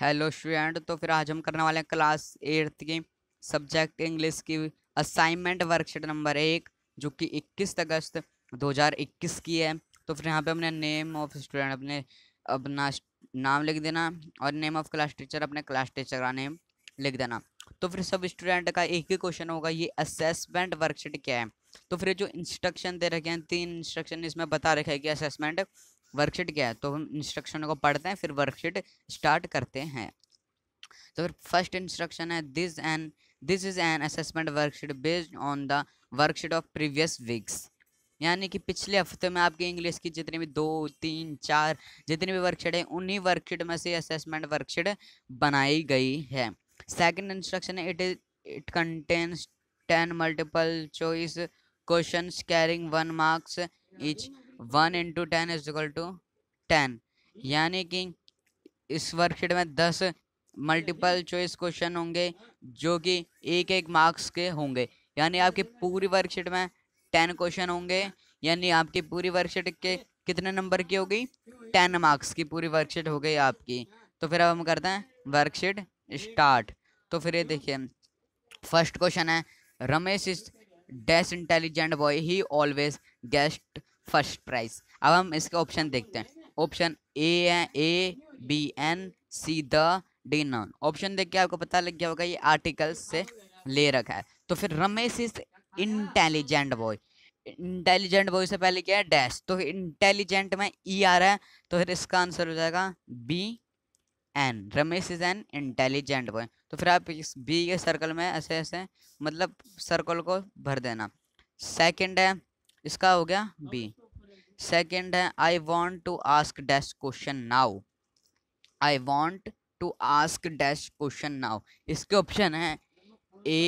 Hello student तो फिर आज हम करने वाले हैं क्लास एट्थ की सब्जेक्ट इंग्लिश की असाइनमेंट वर्कशीट नंबर एक जो कि 21 अगस्त 2021 की है तो फिर यहाँ पे हमने नेम ऑफ स्टूडेंट अपने अपना नाम लिख देना और नेम ऑफ क्लास टीचर अपने क्लास टीचर का नेम लिख देना तो फिर सब स्टूडेंट का एक ही क्वेश्चन होगा ये असेसमेंट वर्कशीट क्या है तो फिर जो इंस्ट्रक्शन दे रखे हैं तीन इंस्ट्रक्शन इसमें बता रखा है कि असेसमेंट वर्कशीट क्या है तो हम इंस्ट्रक्शन को पढ़ते हैं फिर वर्कशीट स्टार्ट करते हैं तो फिर फर्स्ट इंस्ट्रक्शन है this an this is an assessment worksheet based on the worksheet of previous weeks यानी कि पिछले हफ्ते में आपके इंग्लिश की जितने भी दो तीन चार जितनी भी वर्कशीट है उन्हीं वर्कशीट में से असेसमेंट वर्कशीट बनाई गई है सेकंड इंस्ट्रक्शन है it is it contains ten multiple choice question carrying one marks each one into ten is equal to ten यानी कि इस वर्कशीट में दस मल्टीपल चॉइस क्वेश्चन होंगे जो कि एक एक मार्क्स के होंगे यानी आपकी पूरी वर्कशीट में टेन क्वेश्चन होंगे यानी आपकी पूरी वर्कशीट के कितने नंबर की होगी टेन मार्क्स की पूरी वर्कशीट हो गई आपकी तो फिर अब हम करते हैं वर्कशीट स्टार्ट तो फिर ये देखिए फर्स्ट क्वेश्चन है रमेश इज डेस intelligent boy he always guest first prize अब हम इसके ऑप्शन देखते हैं option A a B an C the D none option देख के आपको पता लग गया होगा ये आर्टिकल्स से ले रखा है तो फिर Ramesh is intelligent boy intelligent boy से पहले क्या है डैश तो इंटेलिजेंट में ई e आ रहा है तो फिर इसका आंसर हो जाएगा B an Ramesh is an intelligent boy तो फिर आप इस बी के सर्कल में ऐसे ऐसे मतलब सर्कल को भर देना सेकंड है इसका हो गया बी सेकेंड है I want to ask dash question now I want to ask dash question now इसके ऑप्शन है ए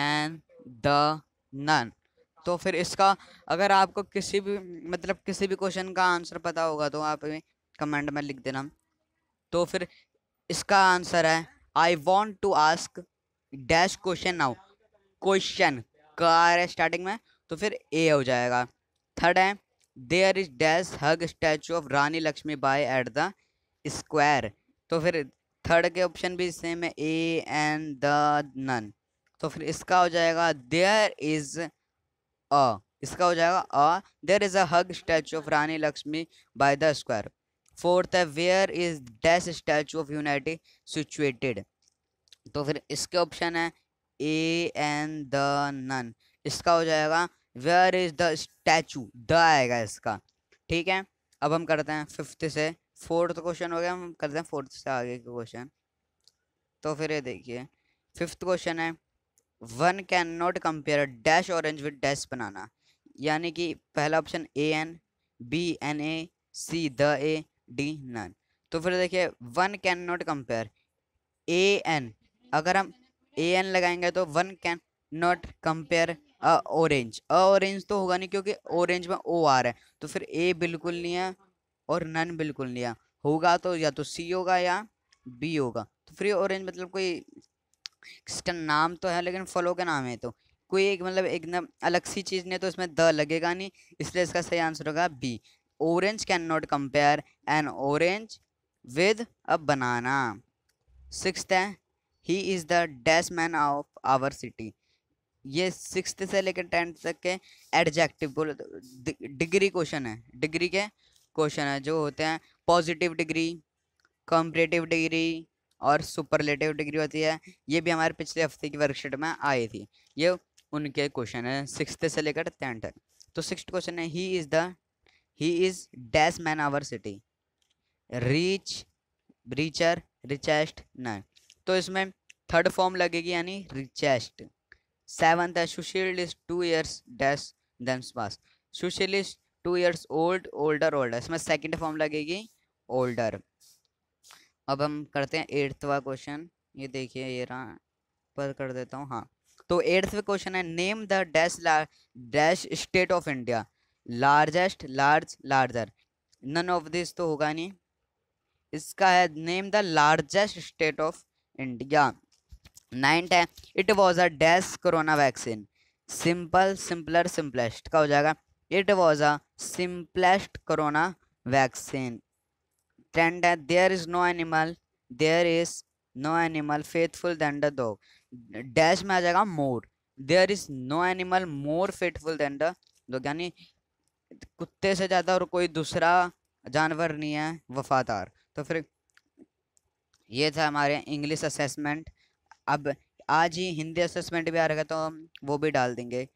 एन द नन तो फिर इसका अगर आपको किसी भी मतलब किसी भी क्वेश्चन का आंसर पता होगा तो आप कमेंट में लिख देना तो फिर इसका आंसर है I want to ask dash question now question का स्टार्टिंग में तो फिर ए हो जाएगा थर्ड है there is dash hug statue of Rani Lakshmi Bai at the square तो फिर थर्ड के ऑप्शन भी सेम है ए एन द नन तो फिर इसका हो जाएगा देयर इज अ इसका हो जाएगा a there is a hug statue of Rani Lakshmi by the square fourth है where is dash statue of unity situated तो फिर इसके ऑप्शन है ए एन द नन इसका हो जाएगा where is the statue the आएगा इसका ठीक है अब हम करते हैं फिफ्थ से फोर्थ क्वेश्चन हो गया हम करते हैं फोर्थ से आगे का क्वेश्चन तो फिर ये देखिए फिफ्थ क्वेश्चन है one can not compare dash orange with dash banana यानी कि पहला option A an B an a C the a D none तो फिर देखिए one can not compare a an अगर हम ए एन लगाएंगे तो one can not compare a orange a orange तो होगा नहीं क्योंकि ऑरेंज में ओ आ रहा है तो फिर ए बिल्कुल नहीं है और नन बिल्कुल नहीं है होगा तो या तो सी होगा या बी होगा तो फिर ऑरेंज मतलब कोई इसका नाम तो है लेकिन फलों के नाम है तो कोई एक मतलब एकदम अलग सी चीज़ नहीं है तो इसमें द लगेगा नहीं इसलिए इसका सही आंसर होगा B orange can not compare an orange with a banana six है he is the dash man of our city ये सिक्स से लेकर टेंथ तक के एडजेक्टिव बोलो तो डिग्री क्वेश्चन है डिग्री के क्वेश्चन है जो होते हैं पॉजिटिव डिग्री कॉम्परेटिव डिग्री और सुपरलेटिव डिग्री होती है ये भी हमारे पिछले हफ्ते की वर्कशीट में आई थी ये उनके क्वेश्चन है सिक्स से लेकर टेंथ तक तो सिक्स क्वेश्चन है he is the he is dash man our city rich richer richest न तो इसमें थर्ड फॉर्म लगेगी यानी richest Seventh, the Sushil is two years dash then pass. Sushil is two years old older older इसमें second form लगेगी older अब हम करते हैं एट्थवा क्वेश्चन ये देखिए ये रहा पर कर देता हूँ हाँ तो एट्थ क्वेश्चन है name the dash dash state of India largest large larger none of this तो होगा नहीं इसका है name the largest state of India ninth है it was a dash corona vaccine simple simpler simplest का हो जाएगा it was a simplest corona vaccine tenth है there is no animal there is no animal faithful then the dog dash में आ जाएगा more there is no animal more faithful then the dog यानी कुत्ते से ज़्यादा और कोई दूसरा जानवर नहीं है वफादार तो फिर ये था हमारे इंग्लिश असेसमेंट अब आज ही हिंदी असेसमेंट भी आ रखा तो हम वो भी डाल देंगे